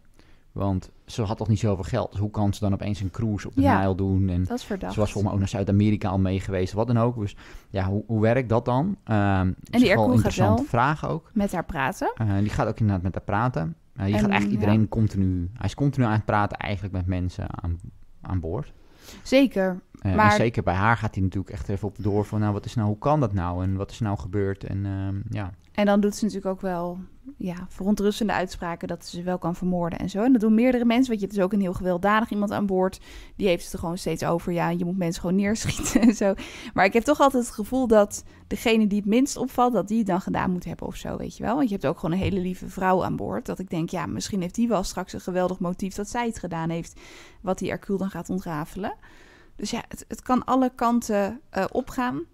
Want ze had toch niet zoveel geld. hoe kan ze dan opeens een cruise op de ja, Nijl doen? En dat is verdacht. Ze was voor mij ook naar Zuid-Amerika al mee geweest, wat dan ook. Dus ja, hoe, hoe werkt dat dan? Um, en die Erkoen gaat wel vraag ook. met haar praten. Uh, die gaat ook inderdaad met haar praten. Eh, je gaat ehm, eigenlijk iedereen continu... Hij is continu aan het praten eigenlijk met mensen aan, aan boord. Zeker. Eh, maar... zeker bij haar gaat hij natuurlijk echt even op door van... nou, wat is nou, hoe kan dat nou? En wat is nou gebeurd? En ehm, ja. En dan doet ze natuurlijk ook wel ja, verontrustende uitspraken dat ze wel kan vermoorden en zo. En dat doen meerdere mensen, want je hebt dus ook een heel gewelddadig iemand aan boord. Die heeft het er gewoon steeds over, ja, je moet mensen gewoon neerschieten en zo. Maar ik heb toch altijd het gevoel dat degene die het minst opvalt, dat die het dan gedaan moet hebben of zo, weet je wel. Want je hebt ook gewoon een hele lieve vrouw aan boord. Dat ik denk, ja, misschien heeft die wel straks een geweldig motief dat zij het gedaan heeft. Wat die Hercule dan gaat ontrafelen. Dus ja, het, het kan alle kanten eh, opgaan.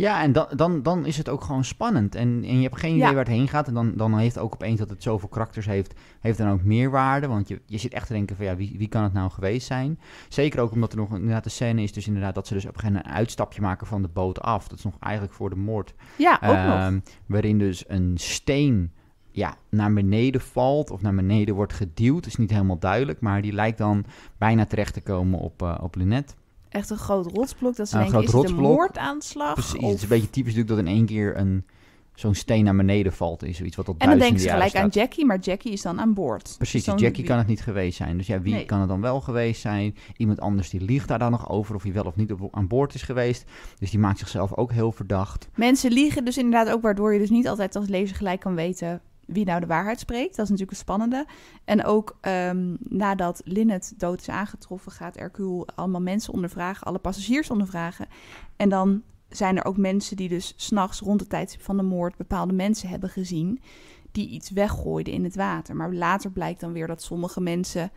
Ja, en dan, dan, dan is het ook gewoon spannend. En, en je hebt geen idee waar het heen gaat. En dan, dan heeft ook opeens dat het zoveel karakters heeft, heeft dan ook meerwaarde. Want je, je zit echt te denken van ja, wie, wie kan het nou geweest zijn? Zeker ook omdat er nog inderdaad de scène is. Dus inderdaad dat ze dus op een gegeven moment een uitstapje maken van de boot af. Dat is nog eigenlijk voor de moord. Ja, ook ehm, nog. Waarin dus een steen ja, naar beneden valt of naar beneden wordt geduwd. Is niet helemaal duidelijk, maar die lijkt dan bijna terecht te komen op, uh, op Lunette echt een groot rotsblok. Dat ze een is een moordaanslag? het is een beetje typisch natuurlijk dat in één keer een, zo'n steen naar beneden valt. Is zoiets wat al En dan denken ze gelijk aan Jackie, maar Jackie is dan aan boord. Dus Precies, Jackie kan het niet geweest zijn. Dus ja, wie kan het dan wel geweest zijn? Iemand anders die liegt daar dan nog over of hij wel of niet op, aan boord is geweest. Dus die maakt zichzelf ook heel verdacht. Mensen liegen dus inderdaad ook, waardoor je dus niet altijd als lezer gelijk kan weten wie nou de waarheid spreekt. Dat is natuurlijk een spannende. En ook um, nadat Linnet dood is aangetroffen, gaat Hercule allemaal mensen ondervragen, alle passagiers ondervragen. En dan zijn er ook mensen die dus s'nachts rond de tijd van de moord bepaalde mensen hebben gezien die iets weggooiden in het water. Maar later blijkt dan weer dat sommige mensen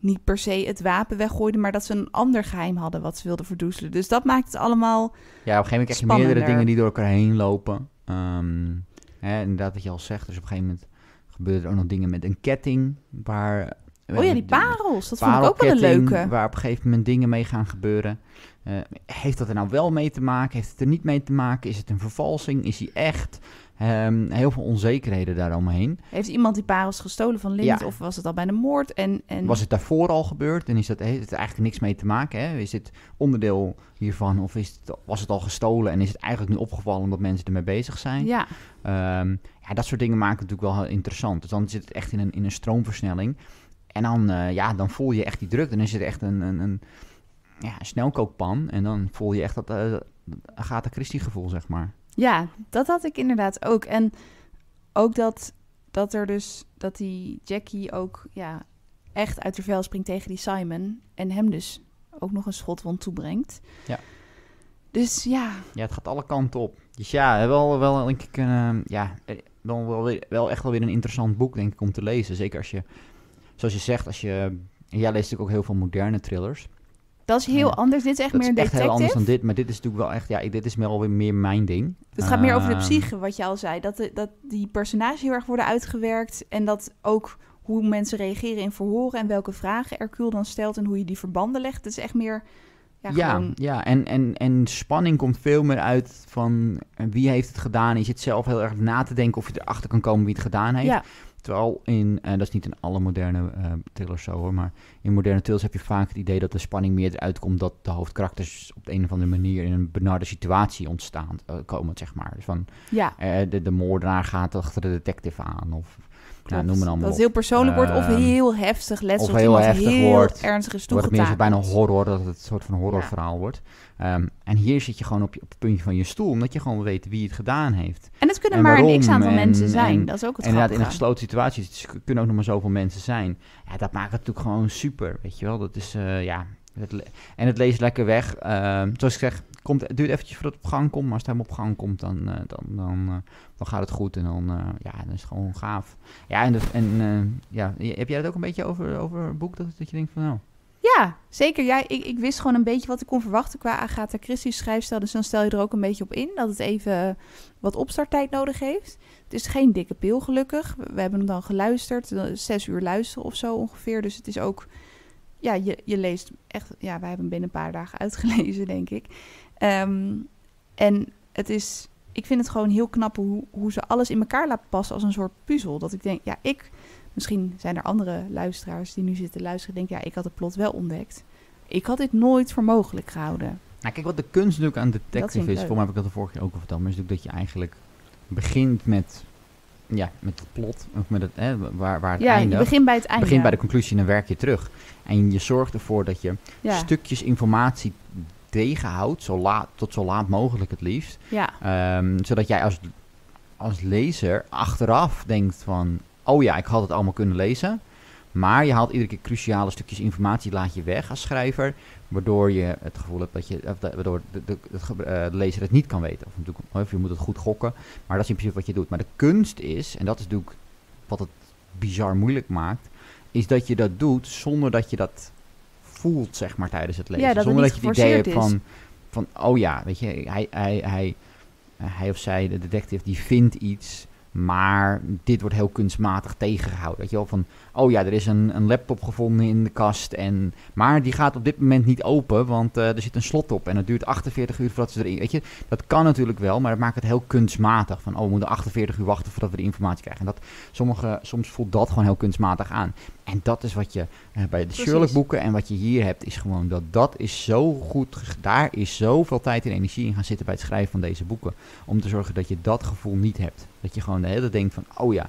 niet per se het wapen weggooiden, maar dat ze een ander geheim hadden wat ze wilden verdoezelen. Dus dat maakt het allemaal. Ja, op een gegeven moment krijg je meerdere dingen die door elkaar heen lopen. Um, Hè, inderdaad, wat je al zegt. Dus op een gegeven moment gebeuren er ook nog dingen met een ketting. Waar, oh ja, die parels. Dat vond ik ook wel een leuke. Waar op een gegeven moment dingen mee gaan gebeuren. Eh, heeft dat er nou wel mee te maken? Heeft het er niet mee te maken? Is het een vervalsing? Is hij echt? Ehm, heel veel onzekerheden daaromheen. Heeft iemand die parels gestolen van Lind? Of was het al bij de moord? En, en... Was het daarvoor al gebeurd? En is dat, heeft het eigenlijk niks mee te maken? Hè? Is dit onderdeel hiervan? Of is het, was het al gestolen en is het eigenlijk nu opgevallen omdat mensen ermee bezig zijn? Ja. Ehm, ja, dat soort dingen maken het natuurlijk wel heel interessant. Dus dan zit het echt in een, in een stroomversnelling. En dan, eh, ja, dan voel je echt die druk. Dan is het echt een, een, een ja, snelkookpan. En dan voel je echt dat eh, gaat Agatha Christie gevoel, zeg maar. Ja, dat had ik inderdaad ook. En ook dat, dat er dus dat die Jackie ook ja, echt uit de vel springt tegen die Simon. En hem dus ook nog een schotwond toebrengt. Ja. Dus ja. Ja, het gaat alle kanten op. Dus ja, wel, wel denk ik een, ehm, ja, eh, wel, wel, wel echt wel weer een interessant boek, denk ik, om te lezen. Zeker als je, zoals je zegt, als je. Jij leest natuurlijk ook heel veel moderne thrillers. Dat is heel anders. Dit is echt meer een detective. echt heel anders dan dit. Maar dit is natuurlijk wel echt... Ja, dit is meer alweer meer mijn ding. Het gaat meer over de ehm, psyche, wat je al zei. Dat, dat die personages heel erg worden uitgewerkt. En dat ook hoe mensen reageren in verhoren... en welke vragen Hercule dan stelt en hoe je die verbanden legt. Het is echt meer... Ja, ja, gewoon... ja, en, en, en spanning komt veel meer uit van eh, wie heeft het gedaan. Je zit zelf heel erg na te denken of je erachter kan komen wie het gedaan heeft. Ja. Terwijl in, en eh, dat is niet in alle moderne uh, thrillers zo hoor, maar in moderne thrillers heb je vaak het idee dat de spanning meer eruit komt dat de hoofdkarakters op de een of andere manier in een benarde situatie ontstaan, eh, komen zeg maar. Dus van, ja. Uh, de, de moordenaar gaat achter de detective aan of dat het heel persoonlijk wordt of ehm, heel heftig letsel. Of heel heftig wordt. ernstig is Wordt het meer bijna horror, dat het een soort van horrorverhaal ja. wordt. Ehm, en hier zit je gewoon op, je, op, het puntje van je stoel, omdat je gewoon weet wie het gedaan heeft. En het kunnen maar waarom, een x-aantal mensen zijn, dat is ook het En inderdaad, in een gesloten situatie dus kunnen ook nog maar zoveel mensen zijn. Ja, dat maakt het natuurlijk gewoon super, weet je wel. Dat is, eh, ja... Het en het leest lekker weg. Ehm, zoals ik zeg, het, komt, duurt eventjes voordat het op gang komt, maar als het hem op gang komt, dan, eh, dan, dan, eh, dan gaat het goed en dan, eh, ja, dan is het gewoon gaaf. Ja, en, en ja, heb jij het ook een beetje over, over het boek, dat, dat je denkt van nou... Ja, zeker. Ja, ik, ik wist gewoon een beetje wat ik kon verwachten qua Agatha Christie's schrijfstijl. Dus dan stel je er ook een beetje op in dat het even wat opstarttijd nodig heeft. Het is geen dikke pil, gelukkig. We hebben hem dan geluisterd, zes uur luisteren of zo ongeveer. Dus het is ook ja, je, je leest echt. Ja, wij hebben hem binnen een paar dagen uitgelezen, denk ik. Ehm, en het is. Ik vind het gewoon heel knap hoe, hoe ze alles in elkaar laten passen als een soort puzzel. Dat ik denk, ja, ik. Misschien zijn er andere luisteraars die nu zitten luisteren. Denk, ja, ik had het plot wel ontdekt. Ik had dit nooit voor mogelijk gehouden. Nou, kijk, wat de kunst natuurlijk aan detective is. Voor mij heb ik dat de vorige keer ook al verteld. Maar is natuurlijk dat je eigenlijk begint met ja, met het plot, of met het, hè, waar, waar het Ja, begin bij het einde. Begin bij de conclusie en dan werk je terug. En je zorgt ervoor dat je stukjes informatie tegenhoudt, zo laat, tot zo laat mogelijk het liefst. Ja. Ehm, zodat jij als, als lezer achteraf denkt van, oh ja, ik had het allemaal kunnen lezen. Maar je haalt iedere keer cruciale stukjes informatie, laat je weg als schrijver waardoor je het gevoel hebt dat je, waardoor de, de, eh, de, lezer het niet kan weten. Of, natuurlijk, je moet het goed gokken, maar dat is in principe wat je doet. Maar de kunst is, en dat is natuurlijk wat het bizar moeilijk maakt, is dat je dat doet zonder dat je dat voelt, zeg maar, tijdens het lezen. zonder dat je het idee hebt van, van, oh ja, weet je, hij, hij, hij, hij of zij, de detective, die vindt iets, maar dit wordt heel kunstmatig tegengehouden. Weet je wel, van oh ja, er is een, een laptop gevonden in de kast. En, maar die gaat op dit moment niet open, want eh, er zit een slot op. En het duurt 48 uur voordat ze erin... Weet je, dat kan natuurlijk wel, maar dat maakt het heel kunstmatig. Van, oh, we moeten 48 uur wachten voordat we de informatie krijgen. En dat, sommige, soms voelt dat gewoon heel kunstmatig aan. En dat is wat je eh, bij de Sherlock boeken en wat je hier hebt, is gewoon dat dat is zo goed. Daar is zoveel tijd en energie in gaan zitten bij het schrijven van deze boeken. Om te zorgen dat je dat gevoel niet hebt. Dat je gewoon de hele tijd denkt van, oh ja,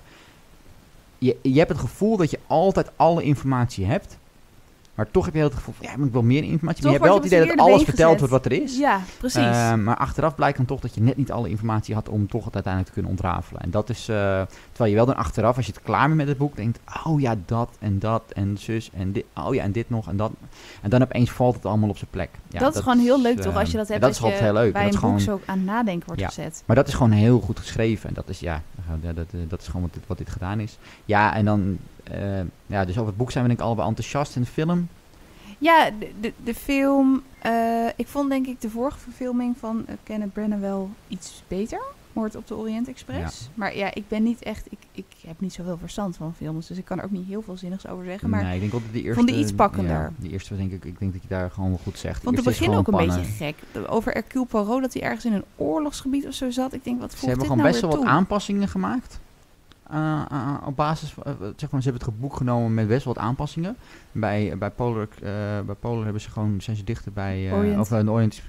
je, je hebt het gevoel dat je altijd alle informatie hebt. Maar toch heb je het gevoel van, ja, maar ik wil meer informatie. maar je hebt wel het idee dat alles verteld wordt wat er is. Ja, precies. Eh, maar achteraf blijkt dan toch dat je net niet alle informatie had om toch het uiteindelijk te kunnen ontrafelen. En dat is, eh, terwijl je wel dan achteraf, als je het klaar bent met het boek, denkt, oh ja, dat en dat en zus en dit, oh ja, en dit nog en dat. En dan opeens valt het allemaal op zijn plek. Ja, dat, is gewoon heel leuk toch, ehm, als je dat hebt, dat, is gewoon heel leuk. bij een boek zo aan nadenken wordt ja, gezet. Maar dat is gewoon heel goed geschreven. En dat is, ja, dat, dat, dat is gewoon wat dit gedaan is. Ja, en dan eh, ja, dus over het boek zijn we denk ik allebei enthousiast. in de film? Ja, de, de, film... Eh, ik vond denk ik de vorige verfilming van eh, Kenneth Branagh wel iets beter. Moord op de Orient Express. Maar ja, ik ben niet echt... Ik, ik heb niet zoveel verstand van films. Dus ik kan er ook niet heel veel zinnigs over zeggen. Maar nee, ik denk dat de eerste... Vond die iets pakkender. Ja, de eerste denk ik... Ik denk dat je daar gewoon wel goed zegt. Want het begin ook een beetje gek. Over Hercule Poirot, dat hij ergens in een oorlogsgebied of zo zat. Ik denk, wat Ze hebben gewoon nou best wel wat aanpassingen gemaakt. Eh, eh, op basis van, eh, zeg maar, ze hebben het boek genomen met best wat aanpassingen. Bij, bij, Polar, bij Polar hebben ze gewoon, zijn ze dichter bij of, een Orient,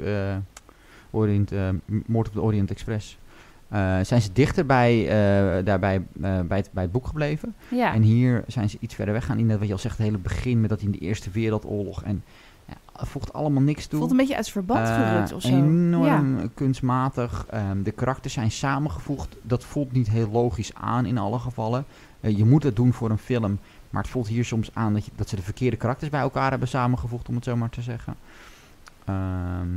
Orient Moord op de Orient Express. zijn ze dichter bij, daarbij, bij, het, bij het boek gebleven. En hier zijn ze iets verder weg gaan. dat wat je al zegt, het hele begin met dat in de Eerste Wereldoorlog. En voegt allemaal niks toe. Voelt een beetje uit verband eh, gerukt of zo. Enorm kunstmatig. Ehm, de karakters zijn samengevoegd. Dat voelt niet heel logisch aan in alle gevallen. Eh, je moet het doen voor een film. Maar het voelt hier soms aan dat, je, dat ze de verkeerde karakters bij elkaar hebben samengevoegd, om het zo maar te zeggen. Ehm,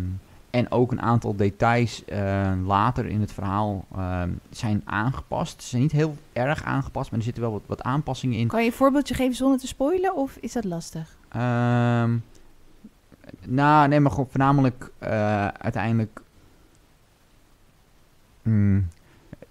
en ook een aantal details eh, later in het verhaal ehm, zijn aangepast. Ze zijn niet heel erg aangepast, maar er zitten wel wat, aanpassingen in. Kan je een voorbeeldje geven zonder te spoilen, of is dat lastig? Um, nou, nee, maar gewoon voornamelijk eh, uiteindelijk. Mm,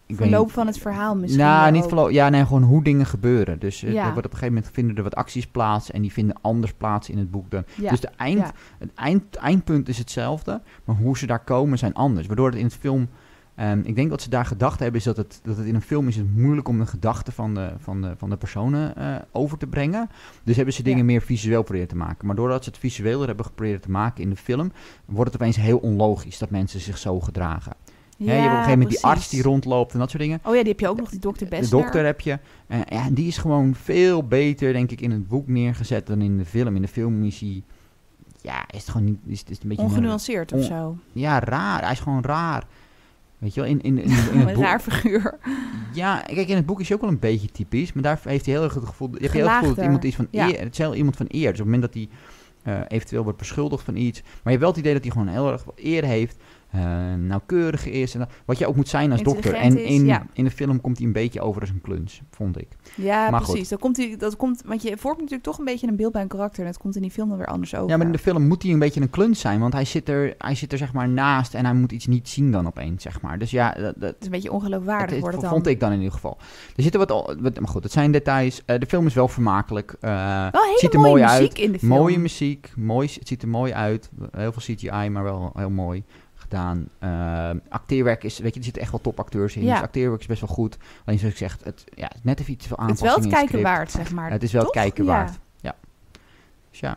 loop van het verhaal misschien. Nou, niet verloop. Ja, nee, gewoon hoe dingen gebeuren. Dus eh, wordt op een gegeven moment vinden er wat acties plaats en die vinden anders plaats in het boek dan. Dus de eind, het eind, eindpunt is hetzelfde, maar hoe ze daar komen zijn anders. Waardoor het in het film Ehm, ik denk dat ze daar gedacht hebben is dat het, dat het in een film is het moeilijk om de gedachten van de, van de, van de personen eh, over te brengen. Dus hebben ze dingen meer visueel proberen te maken. Maar doordat ze het visueler hebben geprobeerd te maken in de film, wordt het opeens heel onlogisch dat mensen zich zo gedragen. Ja, je hebt op een gegeven moment die arts die rondloopt en dat soort dingen. Oh ja, die heb je ook nog, die dokter Best. De dokter heb je. Eh, ja, en die is gewoon veel beter, denk ik, in het boek neergezet dan in de film. In de film is hij... Ja, is het gewoon niet... Is, is een beetje... Ongenuanceerd of zo. Ja, raar. Hij is gewoon raar. Weet je wel, in, in, in, een raar figuur. Ja, kijk, in het boek is hij ook wel een beetje typisch. Maar daar heeft hij heel erg het gevoel, je je heel erg het gevoel dat iemand iets van ja. eer, het is iemand van eer. Dus op het moment dat hij eh, eventueel wordt beschuldigd van iets. Maar je hebt wel het idee dat hij gewoon heel erg eer heeft uh, nauwkeurig is. En dat, wat je ook moet zijn als dokter. En in, in de film komt hij een beetje over als een kluns, vond ik. Ja, precies. komt, hij, dat komt, want je vormt natuurlijk toch een beetje een beeld bij een karakter. En dat komt in die film dan weer anders over. Ja, maar in de film moet hij een beetje een kluns zijn. Want hij zit er, hij zit er zeg maar naast en hij moet iets niet zien dan opeens, zeg maar. Dus ja... Dat, dat het is een beetje ongeloofwaardig het, wordt dan. vond ik dan in ieder geval. Er zitten wat... wat maar goed, het zijn details. Eh, de film is wel vermakelijk. Uh, wel hele ziet er mooie mooi muziek uit. in de film. Mooie muziek. Mooi, het ziet er mooi uit. Heel veel CGI, maar wel heel mooi. Eh, acteerwerk is, weet je, er zitten echt wel topacteurs in. Ja. Dus acteerwerk is best wel goed. Alleen zoals ik zeg, het, ja, net even iets van aanpassingen. Het is wel het kijken waard, zeg maar. het is wel het kijken waard. Ja. Dus ja.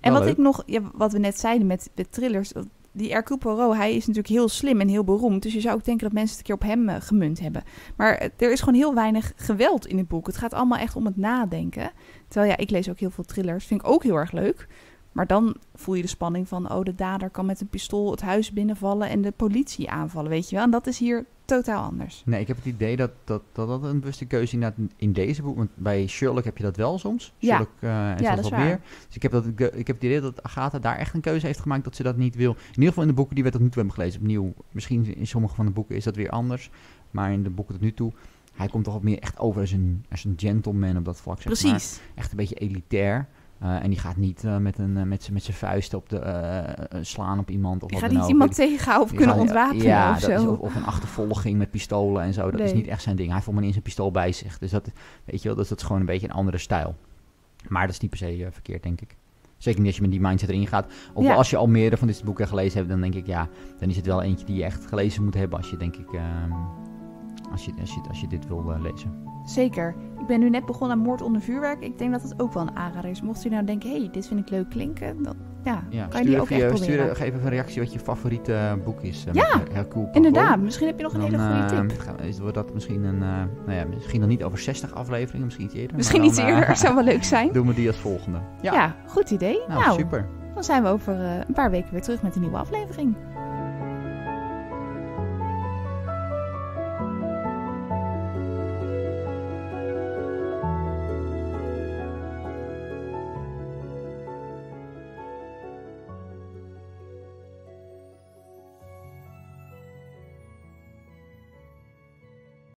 En wat ik nog, ja, wat we net zeiden met, de thrillers, die Hercule Poirot, hij is natuurlijk heel slim en heel beroemd. Dus je zou ook denken dat mensen het een keer op hem eh, gemunt hebben. Maar eh, er is gewoon heel weinig geweld in het boek. Het gaat allemaal echt om het nadenken. Terwijl ja, ik lees ook heel veel thrillers. Vind ik ook heel erg leuk. Maar dan voel je de spanning van, oh, de dader kan met een pistool het huis binnenvallen en de politie aanvallen, weet je wel. En dat is hier totaal anders. Nee, ik heb het idee dat dat, dat, dat een bewuste keuze is in deze boek, want bij Sherlock heb je dat wel soms. Sherlock, ja, eh, en ja dat Meer. Dus ik heb, dat, ik heb het idee dat Agatha daar echt een keuze heeft gemaakt dat ze dat niet wil. In ieder geval in de boeken die we tot nu toe hebben gelezen. Opnieuw, misschien in sommige van de boeken is dat weer anders, maar in de boeken tot nu toe hij komt toch wat meer echt over als een, als een gentleman op dat vlak. Zeg Precies. Echt een beetje elitair. Eh, en die gaat niet eh, met, een, eh, met, met zijn vuisten op de, slaan op iemand. Of die gaat niet iemand tegenhouden of kunnen ontrapen. ontwapenen ja, of zo. Is, of, een achtervolging met pistolen en zo. Dat is niet echt zijn ding. Hij heeft maar in zijn pistool bij zich. Dus dat, weet je wel, dat, is gewoon een beetje een andere stijl. Maar dat is niet per se verkeerd, denk ik. Zeker niet als je met die mindset erin gaat. Of als je al meerdere van dit boeken gelezen hebt, dan denk ik ja, dan is het wel eentje die je echt gelezen moet hebben als je denk ik ehm, als je, als je, dit wil eh, lezen. Zeker. Ik ben nu net begonnen aan Moord onder vuurwerk. Ik denk dat het ook wel een aanrader is. Mocht u nou denken, hé, hey, dit vind ik leuk klinken, dan ja, kan je die ook echt proberen. Stuur geef even een reactie wat je favoriete eh, boek is. Eh, ja, inderdaad. Misschien heb je nog een hele goede tip. wordt dat misschien een, nou ja, misschien dan niet over 60 afleveringen, misschien iets eerder. Misschien iets eerder, zou wel leuk zijn. Doen we die als volgende. Ja, goed idee. Nou, nou, super. Dan zijn we over een paar weken weer terug met een nieuwe aflevering.